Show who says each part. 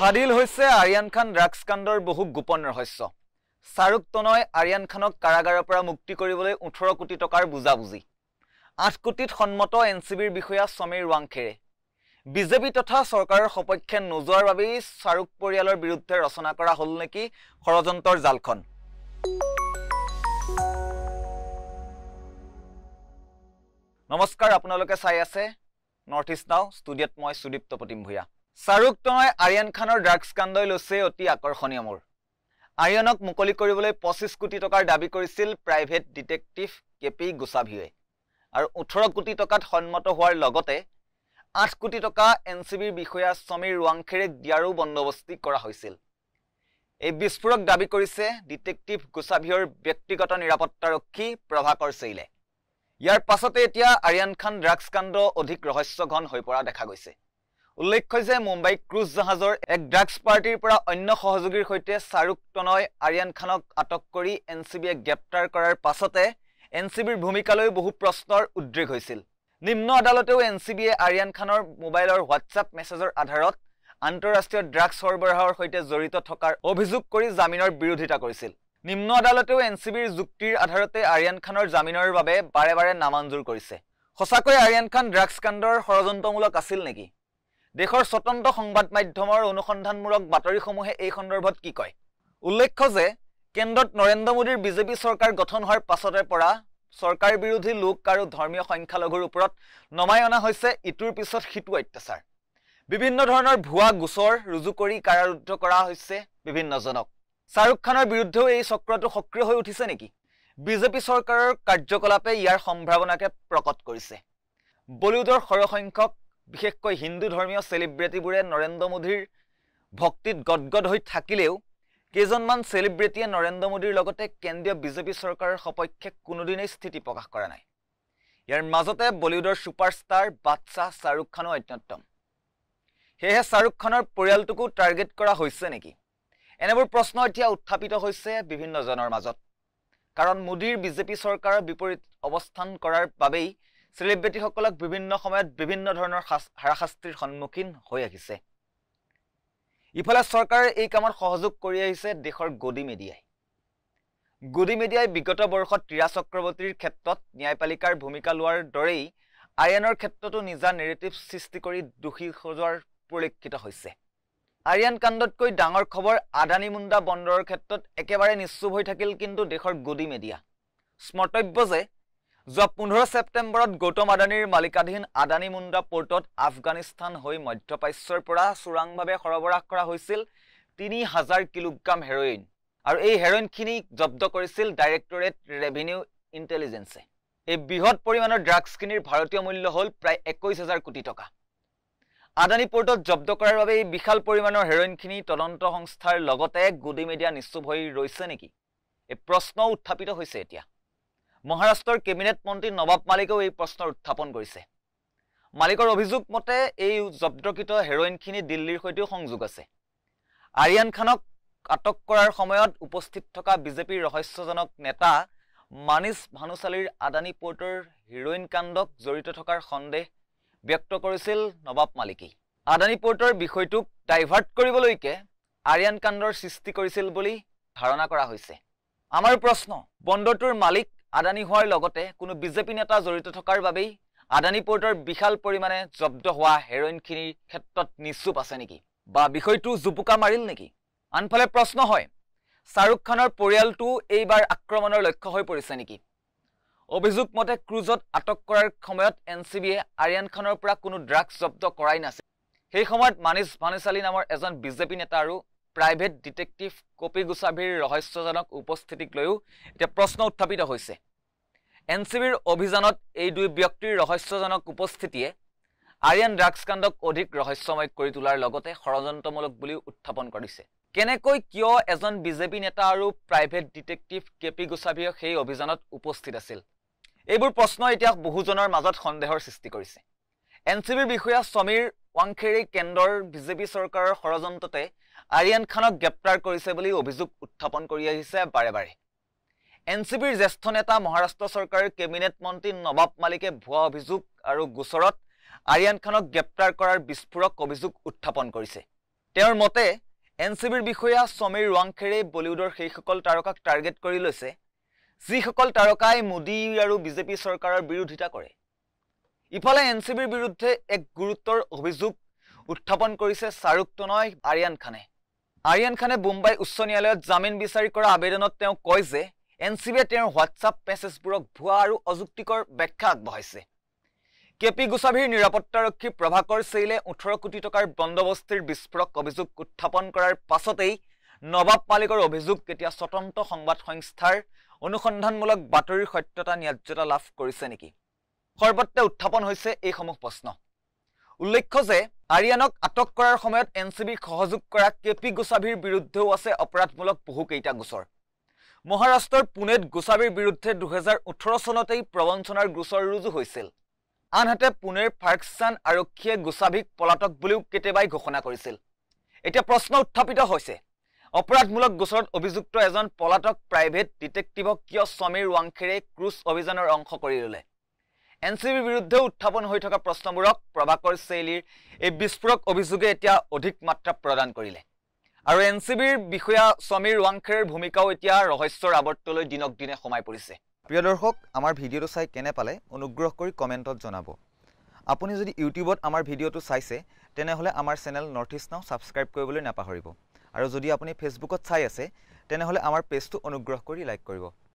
Speaker 1: ফাদিল হৈছে আৰিয়ান খান ড্ৰাগছ কাণ্ডৰ বহু গোপন ৰহস্য শ্বাহৰুখ টনই আৰিয়ান খানক কাৰাগাৰৰ পৰা মুক্তি কৰিবলৈ ওঠৰ কোটি টকাৰ বুজাবুজি আঠ কোটিত সন্মত এন চি বিৰ বিষয়া সমীৰ ৱাংখেৰে বিজেপি তথা চৰকাৰৰ সপক্ষে নোযোৱাৰ বাবেই শ্বাহৰুখ পৰিয়ালৰ বিৰুদ্ধে ৰচনা কৰা হ'ল নেকি ষড়যন্ত্ৰৰ জালখন নমস্কাৰ আপোনালোকে চাই আছে নৰ্থ ইষ্ট নাও ষ্টুডিঅ'ত মই সুদীপ্ত প্ৰতিম ভূঞা শ্বাহৰুখ তনয় আৰিয়ান খানৰ ড্ৰাগছ কাণ্ডই লৈছে অতি আকৰ্ষণীয় মোৰ আৰিয়ানক মুকলি কৰিবলৈ পঁচিছ কোটি টকাৰ দাবী কৰিছিল প্ৰাইভেট ডিটেক্টিভ কে পি গোচাভিয়ে আৰু ওঠৰ কোটি টকাত সন্মত হোৱাৰ লগতে আঠ কোটি টকা এন চি বিৰ বিষয়া সমীৰ ৱাংখেৰেক দিয়াৰো বন্দোবস্তি কৰা হৈছিল এই বিস্ফোৰক দাবী কৰিছে ডিটেক্টিভ গোচাভিয়ৰ ব্যক্তিগত নিৰাপত্তাৰক্ষী প্ৰভাকৰ চেইলে ইয়াৰ পাছতে এতিয়া আৰিয়ান খান ড্ৰাগছ কাণ্ড অধিক ৰহস্যঘন হৈ পৰা দেখা গৈছে উল্লেখ্য যে মুম্বাই ক্ৰুজ জাহাজৰ এক ড্ৰাগছ পাৰ্টিৰ পৰা অন্য সহযোগীৰ সৈতে শ্বাহৰুখ টনয় আৰিয়ান খানক আটক কৰি এন চি বিয়ে গ্ৰেপ্তাৰ কৰাৰ পাছতে এন চি বিৰ ভূমিকালৈ বহু প্ৰশ্নৰ উদ্ৰেগ হৈছিল নিম্ন আদালতেও এন চি বিয়ে আৰিয়ান খানৰ মোবাইলৰ হোৱাটছএপ মেছেজৰ আধাৰত আন্তঃৰাষ্ট্ৰীয় ড্ৰাগছ সৰবৰাহৰ সৈতে জড়িত থকাৰ অভিযোগ কৰি জামিনৰ বিৰোধিতা কৰিছিল নিম্ন আদালতেও এন চি বিৰ যুক্তিৰ আধাৰতে আৰিয়ান খানৰ জামিনৰ বাবে বাৰে বাৰে নামাঞ্জুৰ কৰিছে সঁচাকৈ আৰিয়ান খান ড্ৰাগছ কাণ্ডৰ ষড়যন্ত্ৰমূলক আছিল নেকি দেশৰ স্বতন্ত্ৰ সংবাদ মাধ্যমৰ অনুসন্ধানমূলক বাতৰিসমূহে এই সন্দৰ্ভত কি কয় উল্লেখ্য যে কেন্দ্ৰত নৰেন্দ্ৰ মোদীৰ বিজেপি চৰকাৰ গঠন হোৱাৰ পাছতে পৰা চৰকাৰ বিৰোধী লোক আৰু ধৰ্মীয় সংখ্যালঘুৰ ওপৰত নমাই অনা হৈছে ইটোৰ পিছত সিটো অত্যাচাৰ বিভিন্ন ধৰণৰ ভুৱা গোচৰ ৰুজু কৰি কাৰাৰুদ্ধ কৰা হৈছে বিভিন্নজনক শ্বাহৰুখ খানৰ বিৰুদ্ধেও এই চক্ৰটো সক্ৰিয় হৈ উঠিছে নেকি বিজেপি চৰকাৰৰ কাৰ্যকলাপে ইয়াৰ সম্ভাৱনাকে প্ৰকট কৰিছে বলিউডৰ সৰহসংখ্যক বিশেষকৈ হিন্দু ধৰ্মীয় চেলিব্ৰিটিবোৰে নৰেন্দ্ৰ মোদীৰ ভক্তিত গদগদ হৈ থাকিলেও কেইজনমান চেলিব্ৰিটিয়ে নৰেন্দ্ৰ মোদীৰ লগতে কেন্দ্ৰীয় বিজেপি চৰকাৰৰ সপক্ষে কোনোদিনেই স্থিতি প্ৰকাশ কৰা নাই ইয়াৰ মাজতে বলিউডৰ ছুপাৰষ্টাৰ বাদশ্বাহ শ্বাহৰুখ খানো অন্যতম সেয়েহে শ্বাহৰুখ খানৰ পৰিয়ালটোকো টাৰ্গেট কৰা হৈছে নেকি এনেবোৰ প্ৰশ্ন এতিয়া উত্থাপিত হৈছে বিভিন্নজনৰ মাজত কাৰণ মোদীৰ বিজেপি চৰকাৰৰ বিপৰীত অৱস্থান কৰাৰ বাবেই চেলিব্ৰিটিসকলক বিভিন্ন সময়ত বিভিন্ন ধৰণৰ হাৰাশাস্তিৰ সন্মুখীন হৈ আহিছে ইফালে চৰকাৰে এই কামত সহযোগ কৰি আহিছে দেশৰ গদি মেডিয়াই গদি মেডিয়াই বিগত বৰ্ষত টিৰা চক্ৰৱৰ্তীৰ ক্ষেত্ৰত ন্যায়পালিকাৰ ভূমিকা লোৱাৰ দৰেই আই এনৰ ক্ষেত্ৰতো নিজা নেৰেটিভ সৃষ্টি কৰি দোষী সজোৱাৰ পৰিলক্ষিত হৈছে আৰিয়ান কাণ্ডতকৈ ডাঙৰ খবৰ আদানী মুণ্ডা বন্দৰৰ ক্ষেত্ৰত একেবাৰে নিশ্চুপ হৈ থাকিল কিন্তু দেশৰ গদি মেডিয়া স্মৰ্তব্য যে যোৱা পোন্ধৰ ছেপ্টেম্বৰত গৌতম আদানীৰ মালিকাধীন আদানী মুণ্ডা পৰ্টত আফগানিস্তান হৈ মধ্যপ্ৰাচ্যৰ পৰা চোৰাংভাৱে সৰবৰাহ কৰা হৈছিল তিনি হাজাৰ কিলোগ্ৰাম হেৰইন আৰু এই হেৰইনখিনি জব্দ কৰিছিল ডাইৰেক্টৰেট ৰেভিনিউ ইণ্টেলিজেঞ্চে এই বৃহৎ পৰিমাণৰ ড্ৰাগছখিনিৰ ভাৰতীয় মূল্য হ'ল প্ৰায় একৈছ হাজাৰ কোটি টকা আদানী পৰ্টত জব্দ কৰাৰ বাবে এই বিশাল পৰিমাণৰ হেৰইনখিনি তদন্ত সংস্থাৰ লগতে গুডি মিডিয়া নিশ্চুপ হৈ ৰৈছে নেকি এই প্ৰশ্নও উত্থাপিত হৈছে এতিয়া মহাৰাষ্ট্ৰৰ কেবিনেট মন্ত্ৰী নবাব মালিকেও এই প্ৰশ্নৰ উত্থাপন কৰিছে মালিকৰ অভিযোগ মতে এই জব্দকৃত হেৰইনখিনি দিল্লীৰ সৈতেও সংযোগ আছে আৰিয়ান খানক আটক কৰাৰ সময়ত উপস্থিত থকা বিজেপিৰ ৰহস্যজনক নেতা মানিষ ভানুচালীৰ আদানী পৰ্টৰ হিৰইন কাণ্ডক জড়িত থকাৰ সন্দেহ ব্যক্ত কৰিছিল নবাব মালিকী আদানী পৰ্টৰ বিষয়টোক ডাইভাৰ্ট কৰিবলৈকে আৰিয়ান কাণ্ডৰ সৃষ্টি কৰিছিল বুলি ধাৰণা কৰা হৈছে আমাৰ প্ৰশ্ন বন্দৰটোৰ মালিক আদানী হোৱাৰ লগতে কোনো বিজেপি নেতা জড়িত থকাৰ বাবেই আদানী পৰ্টৰ বিশাল পৰিমাণে জব্দ হোৱা হেৰইনখিনিৰ ক্ষেত্ৰত নিশ্চুপ আছে নেকি বা বিষয়টো জুপুকা মাৰিল নেকি আনফালে প্ৰশ্ন হয় শ্বাহৰুখ খানৰ পৰিয়ালটো এইবাৰ আক্ৰমণৰ লক্ষ্য হৈ পৰিছে নেকি অভিযোগ মতে ক্ৰুজত আটক কৰাৰ সময়ত এন চি বিয়ে আৰিয়ান খানৰ পৰা কোনো ড্ৰাগছ জব্দ কৰাই নাছিল সেই সময়ত মানিষ ভানিচালী নামৰ এজন বিজেপি নেতা আৰু প্ৰাইভেট ডিটেক্টিভ কপি গোস্বামীৰ ৰহস্যজনক উপস্থিতিক লৈও এতিয়া প্ৰশ্ন উত্থাপিত হৈছে এন চি বিৰ অভিযানত এই দুই ব্যক্তিৰ ৰহস্যজনক উপস্থিতিয়ে আৰিয়ান ড্ৰাগছকাণ্ডক অধিক ৰহস্যময় কৰি তোলাৰ লগতে ষড়যন্ত্ৰমূলক বুলি উত্থাপন কৰিছে কেনেকৈ কিয় এজন বিজেপি নেতা আৰু প্ৰাইভেট ডিটেক্টিভ কে পি গোস্বামীয়ে সেই অভিযানত উপস্থিত আছিল এইবোৰ প্ৰশ্ন এতিয়া বহুজনৰ মাজত সন্দেহৰ সৃষ্টি কৰিছে এন চি বিৰ বিষয়া সমীৰ ৱাংখেৰী কেন্দ্ৰৰ বিজেপি চৰকাৰৰ ষড়যন্ত্ৰতে আৰিয়ান খানক গ্ৰেপ্তাৰ কৰিছে বুলি অভিযোগ উত্থাপন কৰি আহিছে বাৰে বাৰে এন চি বিৰ জ্যেষ্ঠ নেতা মহাৰাষ্ট্ৰ চৰকাৰৰ কেবিনেট মন্ত্ৰী নৱাব মালিকে ভুৱা অভিযোগ আৰু গোচৰত আৰিয়ান খানক গ্ৰেপ্তাৰ কৰাৰ বিস্ফোৰক অভিযোগ উত্থাপন কৰিছে তেওঁৰ মতে এন চি বিৰ বিষয়া সমীৰ ৱাংখেৰেই বলিউডৰ সেইসকল তাৰকাক টাৰ্গেট কৰি লৈছে যিসকল তাৰকাই মোদী আৰু বিজেপি চৰকাৰৰ বিৰোধিতা কৰে ইফালে এন চি বিৰ বিৰুদ্ধে এক গুৰুতৰ অভিযোগ উত্থাপন কৰিছে শ্বাহৰুখ টনয় আৰিয়ান খানে আৰিয়ান খানে মুম্বাই উচ্চ ন্যায়ালয়ত জামিন বিচাৰি কৰা আবেদনত তেওঁ কয় যে এন চি বিয়ে তেওঁৰ হোৱাটছআপ মেছেজবোৰক ভুৱা আৰু অযুক্তিকৰ ব্যাখ্যা আগবঢ়াইছে কে পি গোস্বামীৰ নিৰাপত্তাৰক্ষী প্ৰভাকৰ চেইলে ওঠৰ কোটি টকাৰ বন্দবস্তিৰ বিস্ফোৰক অভিযোগ উত্থাপন কৰাৰ পাছতেই নবাব মালিকৰ অভিযোগ কেতিয়া স্বতন্ত্ৰ সংবাদ সংস্থাৰ অনুসন্ধানমূলক বাতৰিৰ সত্যতা ন্যায্যতা লাভ কৰিছে নেকি সৰ্বত্ৰে উত্থাপন হৈছে এইসমূহ প্ৰশ্ন উল্লেখ্য যে আৰিয়ানক আটক কৰাৰ সময়ত এন চি বিক সহযোগ কৰা কে পি গোস্বামীৰ বিৰুদ্ধেও আছে অপৰাধমূলক বহুকেইটা গোচৰ মহাৰাষ্ট্ৰৰ পুনেত গোস্বামীৰ বিৰুদ্ধে দুহেজাৰ ওঠৰ চনতেই প্ৰবঞ্চনাৰ গোচৰ ৰুজু হৈছিল আনহাতে পুনেৰ ফাৰ্কচান আৰক্ষীয়ে গোস্বামীক পলাতক বুলিও কেতিয়াবাই ঘোষণা কৰিছিল এতিয়া প্ৰশ্ন উত্থাপিত হৈছে অপৰাধমূলক গোচৰত অভিযুক্ত এজন পলাতক প্ৰাইভেট ডিটেক্টিভক কিয় স্বামীৰ ৱাংখেৰে ক্ৰুজ অভিযানৰ অংশ কৰি ললে এন চি বিৰ বিৰুদ্ধে উত্থাপন হৈ থকা প্ৰশ্নবোৰক প্ৰভাকৰ শৈলীৰ এই বিস্ফোৰক অভিযোগে এতিয়া অধিক মাত্ৰা প্ৰদান কৰিলে আৰু এন চি বিৰ বিষয়া স্বামীৰ ৱাংখেৰ ভূমিকাও এতিয়া ৰহস্যৰ আৱৰ্তলৈ দিনক দিনে সোমাই পৰিছে প্ৰিয় দৰ্শক আমাৰ ভিডিঅ'টো চাই কেনে পালে অনুগ্ৰহ কৰি কমেণ্টত জনাব আপুনি যদি ইউটিউবত আমাৰ ভিডিঅ'টো চাইছে তেনেহ'লে আমাৰ channel north east now subscribe কৰিবলৈ নাপাহৰিব আৰু যদি আপুনি ফেচবুকত চাই আছে তেনেহ'লে আমাৰ পেজটো অনুগ্ৰহ কৰি লাইক কৰিব